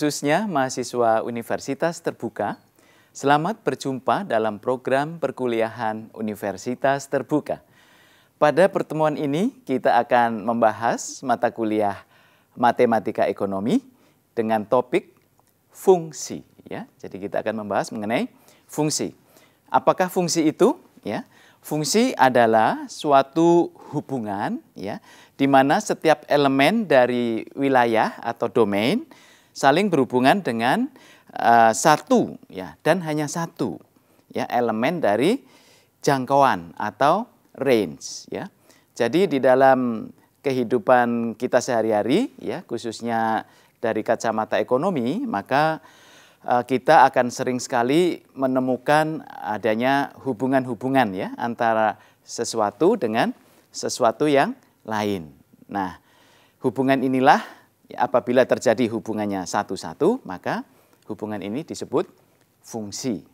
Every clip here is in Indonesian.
khususnya mahasiswa Universitas Terbuka, selamat berjumpa dalam program perkuliahan Universitas Terbuka. Pada pertemuan ini kita akan membahas mata kuliah Matematika Ekonomi dengan topik fungsi ya. Jadi kita akan membahas mengenai fungsi. Apakah fungsi itu ya? Fungsi adalah suatu hubungan ya di mana setiap elemen dari wilayah atau domain saling berhubungan dengan uh, satu ya dan hanya satu ya elemen dari jangkauan atau range ya. Jadi di dalam kehidupan kita sehari-hari ya khususnya dari kacamata ekonomi maka eh, kita akan sering sekali menemukan adanya hubungan-hubungan ya antara sesuatu dengan sesuatu yang lain. Nah, hubungan inilah apabila terjadi hubungannya satu-satu, maka hubungan ini disebut fungsi.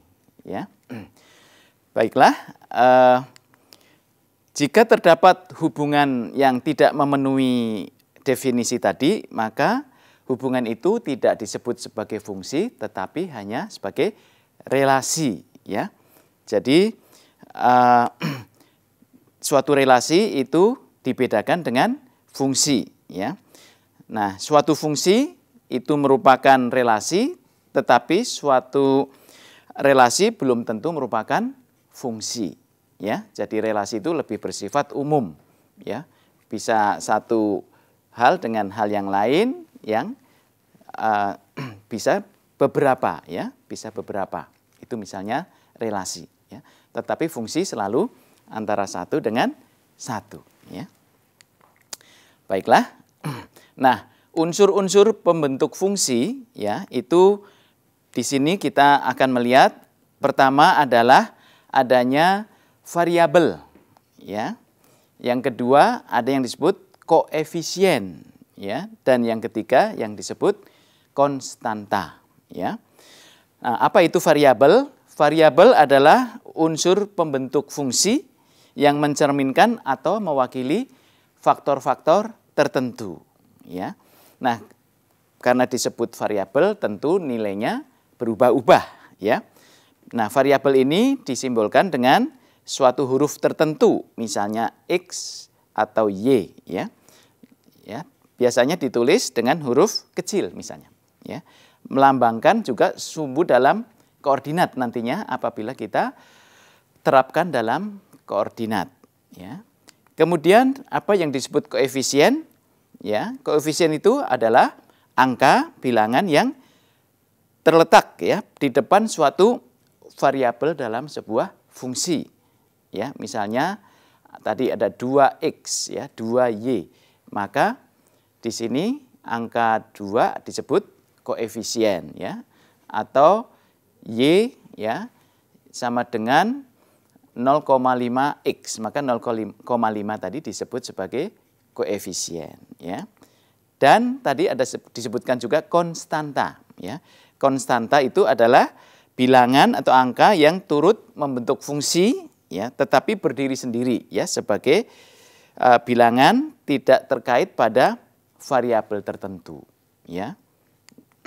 Ya. Baiklah, eh, jika terdapat hubungan yang tidak memenuhi definisi tadi, maka hubungan itu tidak disebut sebagai fungsi, tetapi hanya sebagai relasi. Ya, jadi eh, suatu relasi itu dibedakan dengan fungsi. Ya, Nah, suatu fungsi itu merupakan relasi, tetapi suatu relasi belum tentu merupakan fungsi. Ya, jadi relasi itu lebih bersifat umum. Ya, bisa satu hal dengan hal yang lain yang uh, bisa beberapa, ya, bisa beberapa. Itu misalnya relasi. Ya, tetapi fungsi selalu antara satu dengan satu. Ya. Baiklah. Nah, unsur-unsur pembentuk fungsi ya itu di sini kita akan melihat pertama adalah adanya variabel ya. Yang kedua ada yang disebut koefisien ya dan yang ketiga yang disebut konstanta ya. Nah, apa itu variabel? Variabel adalah unsur pembentuk fungsi yang mencerminkan atau mewakili faktor-faktor tertentu ya. Nah, karena disebut variabel tentu nilainya berubah-ubah ya. Nah, variabel ini disimbolkan dengan suatu huruf tertentu, misalnya x atau y ya. Ya, biasanya ditulis dengan huruf kecil misalnya ya. Melambangkan juga sumbu dalam koordinat nantinya apabila kita terapkan dalam koordinat ya. Kemudian apa yang disebut koefisien Ya, koefisien itu adalah angka bilangan yang terletak ya di depan suatu variabel dalam sebuah fungsi. Ya, misalnya tadi ada 2x ya, 2y. Maka di sini angka 2 disebut koefisien ya atau y ya sama dengan 0,5x. Maka 0,5 tadi disebut sebagai koefisien ya. Dan tadi ada disebutkan juga konstanta ya. Konstanta itu adalah bilangan atau angka yang turut membentuk fungsi ya, tetapi berdiri sendiri ya sebagai uh, bilangan tidak terkait pada variabel tertentu ya.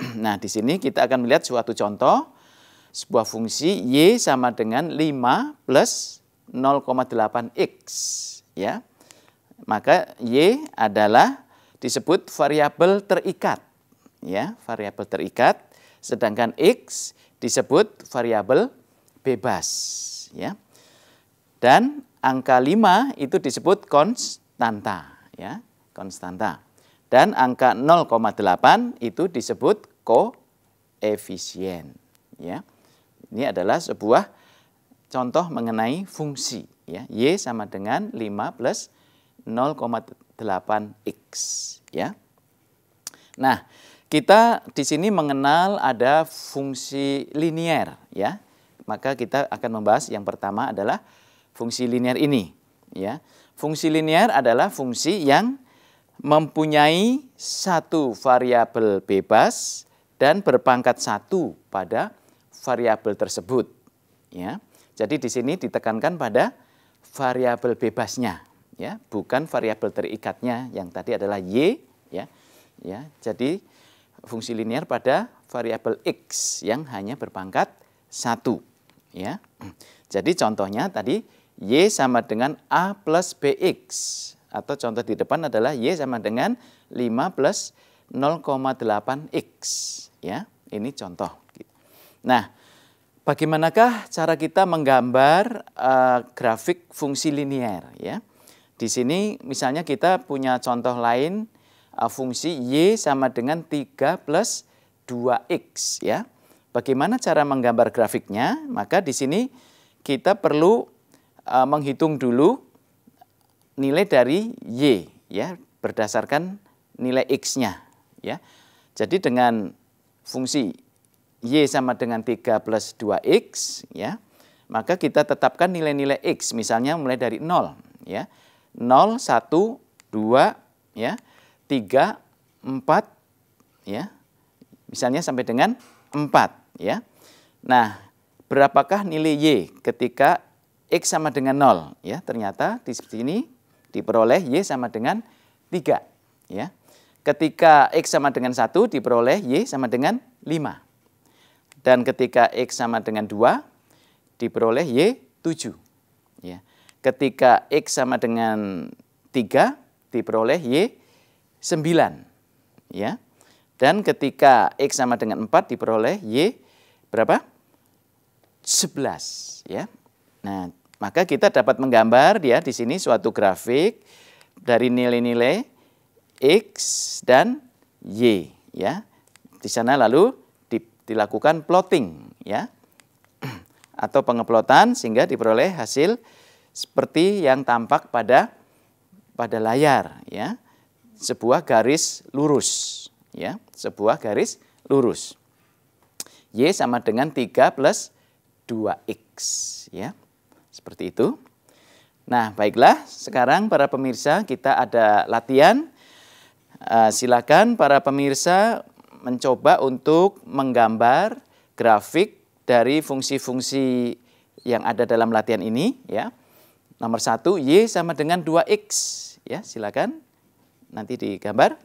Nah, di sini kita akan melihat suatu contoh sebuah fungsi y sama dengan 5 plus 0,8x ya. Maka Y adalah disebut variabel terikat. Ya, variabel terikat, sedangkan X disebut variabel bebas, ya. Dan angka 5 itu disebut konstanta, ya, konstanta. Dan angka 0,8 itu disebut koefisien, ya. Ini adalah sebuah contoh mengenai fungsi, ya. Y sama dengan 5 plus 0,8x ya. Nah, kita di sini mengenal ada fungsi linier ya. Maka kita akan membahas yang pertama adalah fungsi linier ini ya. Fungsi linier adalah fungsi yang mempunyai satu variabel bebas dan berpangkat satu pada variabel tersebut ya. Jadi di sini ditekankan pada variabel bebasnya ya bukan variabel terikatnya yang tadi adalah y ya ya jadi fungsi linear pada variabel x yang hanya berpangkat satu ya jadi contohnya tadi y sama dengan a plus bx atau contoh di depan adalah y sama dengan 5 plus 0,8x ya ini contoh nah bagaimanakah cara kita menggambar uh, grafik fungsi linear ya di sini misalnya kita punya contoh lain uh, fungsi Y sama dengan 3 plus 2X ya. Bagaimana cara menggambar grafiknya? Maka di sini kita perlu uh, menghitung dulu nilai dari Y ya berdasarkan nilai X-nya ya. Jadi dengan fungsi Y sama dengan 3 plus 2X ya, maka kita tetapkan nilai-nilai X misalnya mulai dari 0 ya 0, 1, 2, ya, 3, 4, ya, misalnya sampai dengan 4. Ya. Nah, berapakah nilai Y ketika X sama dengan 0? Ya, ternyata di sini diperoleh Y sama dengan 3. Ya. Ketika X sama dengan 1 diperoleh Y sama dengan 5. Dan ketika X sama dengan 2 diperoleh Y 7. Ya ketika X sama dengan 3 diperoleh Y 9. Ya. Dan ketika X sama dengan 4 diperoleh Y berapa? 11. Ya. Nah, maka kita dapat menggambar ya di sini suatu grafik dari nilai-nilai X dan Y. Ya. Di sana lalu dilakukan plotting ya atau pengeplotan sehingga diperoleh hasil seperti yang tampak pada pada layar ya. Sebuah garis lurus ya, sebuah garis lurus. Y sama dengan 3 plus 2X ya. Seperti itu. Nah, baiklah sekarang para pemirsa kita ada latihan. Uh, silakan para pemirsa mencoba untuk menggambar grafik dari fungsi-fungsi yang ada dalam latihan ini ya. Nomor satu, Y sama dengan 2X. Ya, silakan nanti digambar.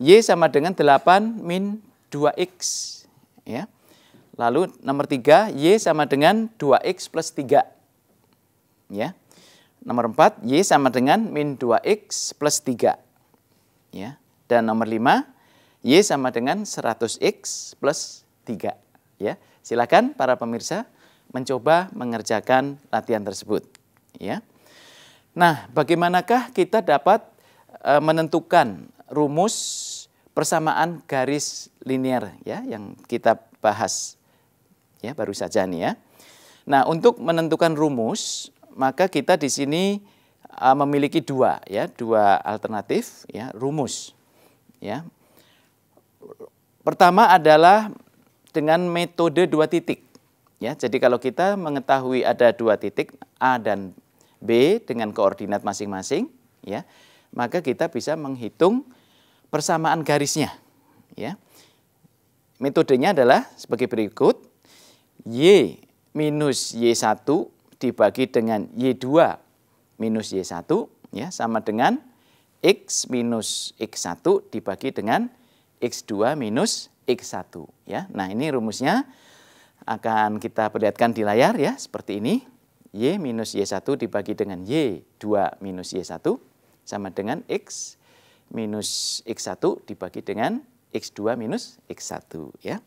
Y sama dengan 8 min 2X. Ya. Lalu nomor tiga, Y sama dengan 2X plus 3. Ya. Nomor 4, Y sama dengan min 2X plus 3. Ya. Dan nomor 5, Y sama dengan 100X plus 3. Ya. Silakan para pemirsa mencoba mengerjakan latihan tersebut ya. Nah, bagaimanakah kita dapat e, menentukan rumus persamaan garis linear ya yang kita bahas ya baru saja nih ya. Nah, untuk menentukan rumus maka kita di sini e, memiliki dua ya, dua alternatif ya, rumus ya. Pertama adalah dengan metode dua titik. Ya, jadi kalau kita mengetahui ada dua titik A dan B dengan koordinat masing-masing, ya, maka kita bisa menghitung persamaan garisnya. Ya. Metodenya adalah sebagai berikut. Y minus Y1 dibagi dengan Y2 minus Y1 ya, sama dengan X minus X1 dibagi dengan X2 minus X1. Ya. Nah ini rumusnya akan kita perlihatkan di layar ya seperti ini. Y minus Y1 dibagi dengan Y2 minus Y1 sama dengan X minus X1 dibagi dengan X2 minus X1 ya.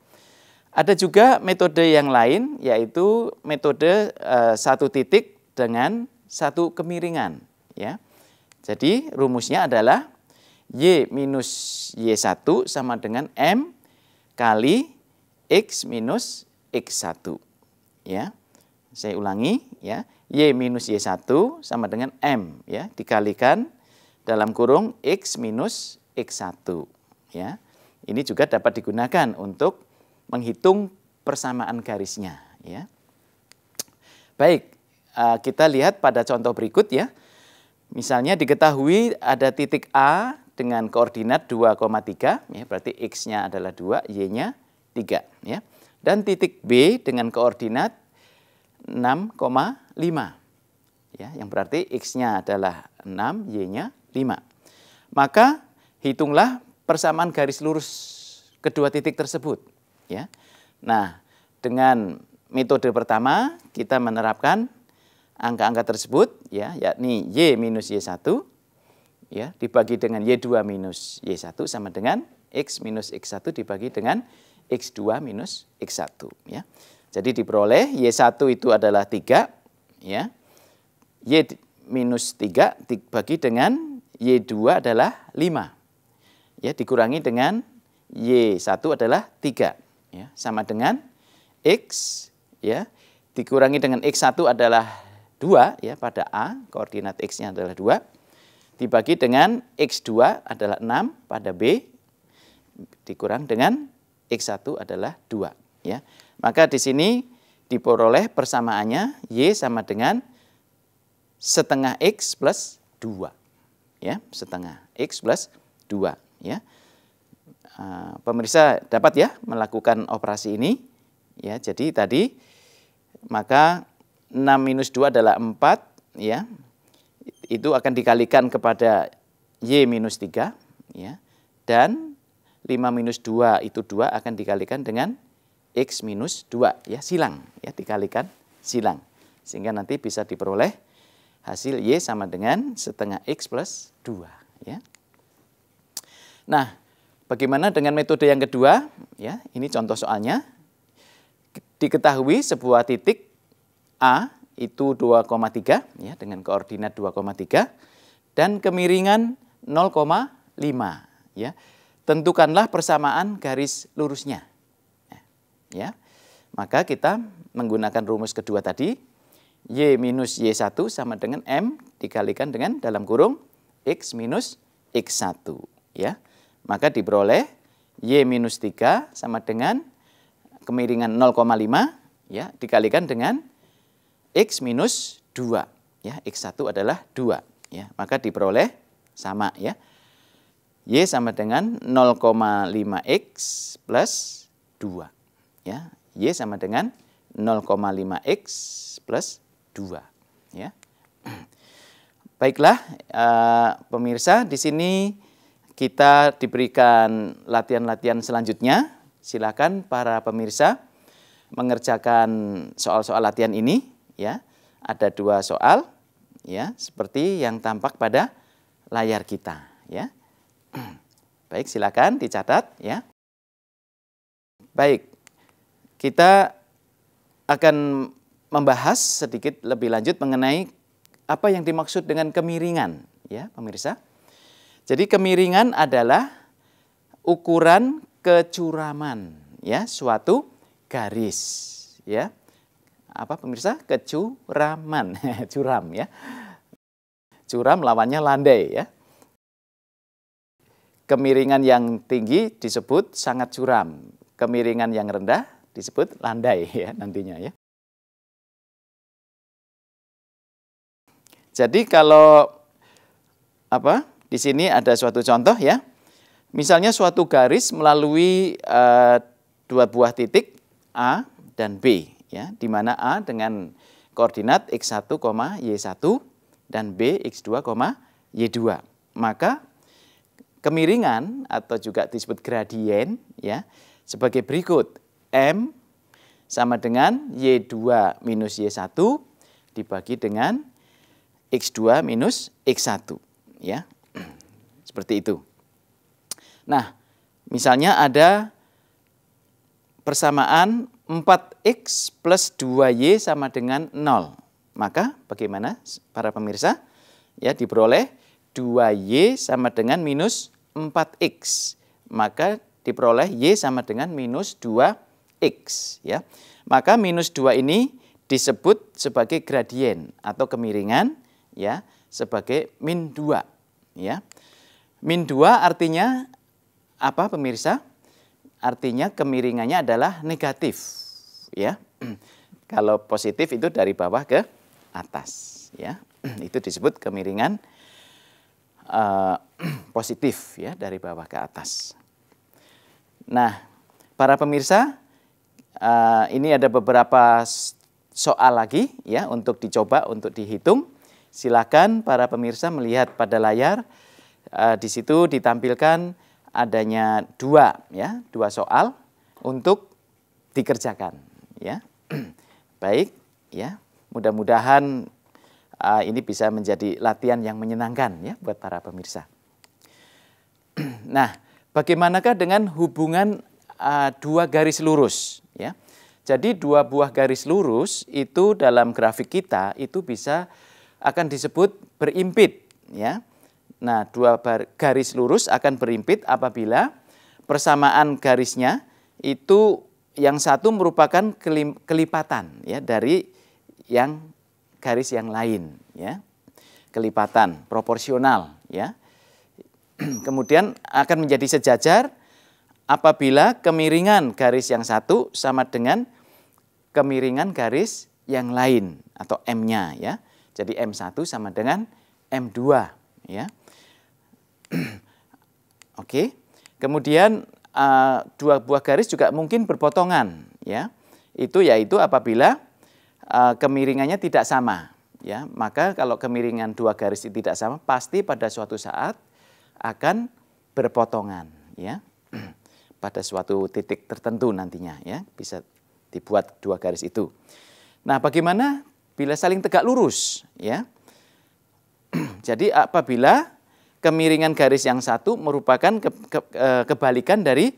Ada juga metode yang lain yaitu metode e, satu titik dengan satu kemiringan ya. Jadi rumusnya adalah Y minus Y1 sama dengan M kali X minus X1 ya. Saya ulangi ya. Y minus Y1 sama dengan M ya. Dikalikan dalam kurung X minus X1 ya. Ini juga dapat digunakan untuk menghitung persamaan garisnya ya. Baik, e, kita lihat pada contoh berikut ya. Misalnya diketahui ada titik A dengan koordinat 2,3 ya, berarti x-nya adalah 2, y-nya 3 ya. Dan titik B dengan koordinat 6,5. Ya, yang berarti X-nya adalah 6, Y-nya 5. Maka hitunglah persamaan garis lurus kedua titik tersebut. Ya. Nah, dengan metode pertama kita menerapkan angka-angka tersebut, ya, yakni Y minus Y1 ya, dibagi dengan Y2 minus Y1 sama dengan X minus X1 dibagi dengan X2 minus X1. Ya. Jadi diperoleh Y1 itu adalah 3 ya. Y minus 3 dibagi dengan Y2 adalah 5. Ya, dikurangi dengan Y1 adalah 3 ya, sama dengan X ya. Dikurangi dengan X1 adalah 2 ya pada A, koordinat X-nya adalah 2. Dibagi dengan X2 adalah 6 pada B dikurang dengan X1 adalah 2 ya. Maka di sini diperoleh persamaannya Y sama dengan setengah X plus 2. Ya, setengah X plus 2. Ya. Ah, pemirsa dapat ya melakukan operasi ini. Ya, jadi tadi maka 6 minus 2 adalah 4. Ya, itu akan dikalikan kepada Y minus 3. Ya, dan 5 minus 2 itu 2 akan dikalikan dengan X minus 2 ya silang ya dikalikan silang sehingga nanti bisa diperoleh hasil Y sama dengan setengah X plus 2 ya. Nah bagaimana dengan metode yang kedua ya ini contoh soalnya diketahui sebuah titik A itu 2,3 ya dengan koordinat 2,3 dan kemiringan 0,5 ya tentukanlah persamaan garis lurusnya ya. Maka kita menggunakan rumus kedua tadi, Y minus Y1 sama dengan M dikalikan dengan dalam kurung X minus X1. Ya. Maka diperoleh Y minus 3 sama dengan kemiringan 0,5 ya, dikalikan dengan X minus 2. Ya, X1 adalah 2. Ya, maka diperoleh sama ya. Y sama dengan 0,5X plus 2 ya y sama dengan 0,5x plus 2 ya baiklah uh, pemirsa di sini kita diberikan latihan-latihan selanjutnya silakan para pemirsa mengerjakan soal-soal latihan ini ya ada dua soal ya seperti yang tampak pada layar kita ya baik silakan dicatat ya baik kita akan membahas sedikit lebih lanjut mengenai apa yang dimaksud dengan kemiringan, ya pemirsa. Jadi kemiringan adalah ukuran kecuraman, ya suatu garis, ya apa pemirsa kecuraman, curam ya. Curam lawannya landai ya. Kemiringan yang tinggi disebut sangat curam. Kemiringan yang rendah disebut landai ya nantinya ya. Jadi kalau apa di sini ada suatu contoh ya. Misalnya suatu garis melalui e, dua buah titik A dan B ya, di mana A dengan koordinat x1, y1 dan B x2, y2. Maka kemiringan atau juga disebut gradien ya sebagai berikut. M sama dengan Y2 minus Y1 dibagi dengan X2 minus X1. ya Seperti itu. Nah, misalnya ada persamaan 4X plus 2Y sama dengan 0. Maka bagaimana para pemirsa? Ya, diperoleh 2Y sama dengan minus 4X. Maka diperoleh Y sama dengan minus 2 X. Ya. Maka minus dua ini disebut sebagai gradien atau kemiringan ya sebagai min dua Ya. Min dua artinya apa pemirsa? Artinya kemiringannya adalah negatif. ya Kalau positif itu dari bawah ke atas. ya Itu disebut kemiringan uh, positif ya dari bawah ke atas. Nah, para pemirsa, uh, ini ada beberapa soal lagi ya untuk dicoba untuk dihitung. Silakan para pemirsa melihat pada layar. Uh, di situ ditampilkan adanya dua ya dua soal untuk dikerjakan ya. Baik ya. Mudah-mudahan uh, ini bisa menjadi latihan yang menyenangkan ya buat para pemirsa. nah, bagaimanakah dengan hubungan uh, dua garis lurus? ya. Jadi dua buah garis lurus itu dalam grafik kita itu bisa akan disebut berimpit ya. Nah, dua garis lurus akan berimpit apabila persamaan garisnya itu yang satu merupakan kelipatan ya dari yang garis yang lain ya. Kelipatan proporsional ya. Kemudian akan menjadi sejajar apabila kemiringan garis yang satu sama dengan kemiringan garis yang lain atau M-nya ya. Jadi M1 sama dengan M2 ya. Oke. Kemudian uh, dua buah garis juga mungkin berpotongan ya. Itu yaitu apabila uh, kemiringannya tidak sama ya. Maka kalau kemiringan dua garis itu tidak sama pasti pada suatu saat akan berpotongan ya. pada suatu titik tertentu nantinya ya bisa dibuat dua garis itu. Nah, bagaimana bila saling tegak lurus ya? Jadi apabila kemiringan garis yang satu merupakan ke, ke, e, kebalikan dari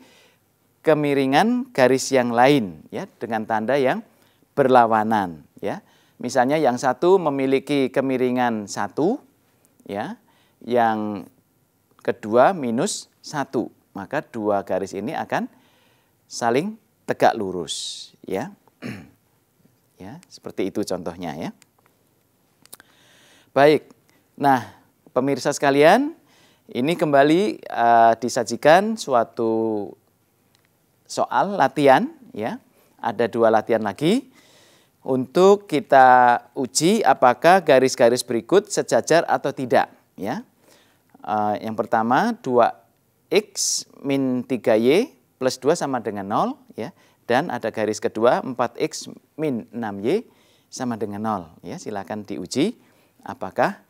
kemiringan garis yang lain ya dengan tanda yang berlawanan ya. Misalnya yang satu memiliki kemiringan satu ya, yang kedua minus satu maka dua garis ini akan saling tegak lurus ya. ya, seperti itu contohnya ya. Baik. Nah, pemirsa sekalian, ini kembali uh, disajikan suatu soal latihan ya. Ada dua latihan lagi untuk kita uji apakah garis-garis berikut sejajar atau tidak ya. Uh, yang pertama dua X min 3Y plus 2 sama dengan 0. Ya. Dan ada garis kedua 4X min 6Y sama dengan 0. Ya, silakan diuji apakah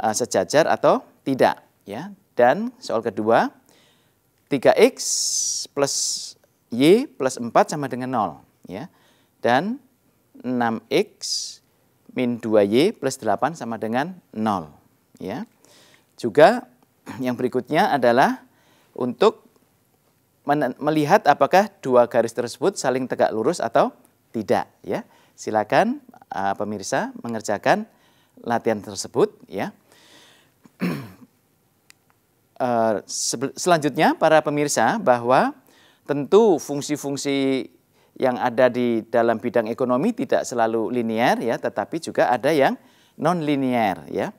uh, sejajar atau tidak. Ya. Dan soal kedua 3X plus Y plus 4 sama dengan 0. Ya. Dan 6X min 2Y plus 8 sama dengan 0. Ya. Juga yang berikutnya adalah untuk melihat apakah dua garis tersebut saling tegak lurus atau tidak ya. Silakan uh, pemirsa mengerjakan latihan tersebut ya. uh, selanjutnya para pemirsa bahwa tentu fungsi-fungsi yang ada di dalam bidang ekonomi tidak selalu linier ya, tetapi juga ada yang non linier ya.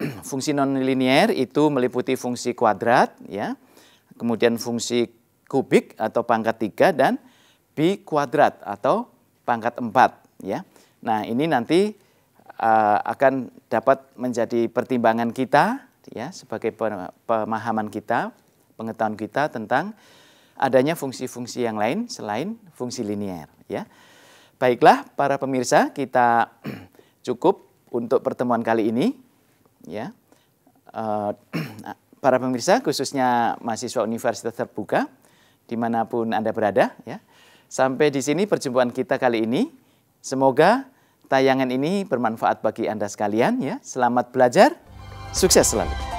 fungsi non linier itu meliputi fungsi kuadrat ya kemudian fungsi kubik atau pangkat 3 dan bi kuadrat atau pangkat 4 ya. Nah, ini nanti uh, akan dapat menjadi pertimbangan kita ya sebagai pemahaman kita, pengetahuan kita tentang adanya fungsi-fungsi yang lain selain fungsi linier ya. Baiklah para pemirsa, kita cukup untuk pertemuan kali ini ya. Uh, para pemirsa, khususnya mahasiswa Universitas Terbuka, dimanapun Anda berada. Ya. Sampai di sini perjumpaan kita kali ini. Semoga tayangan ini bermanfaat bagi Anda sekalian. Ya. Selamat belajar, sukses selalu.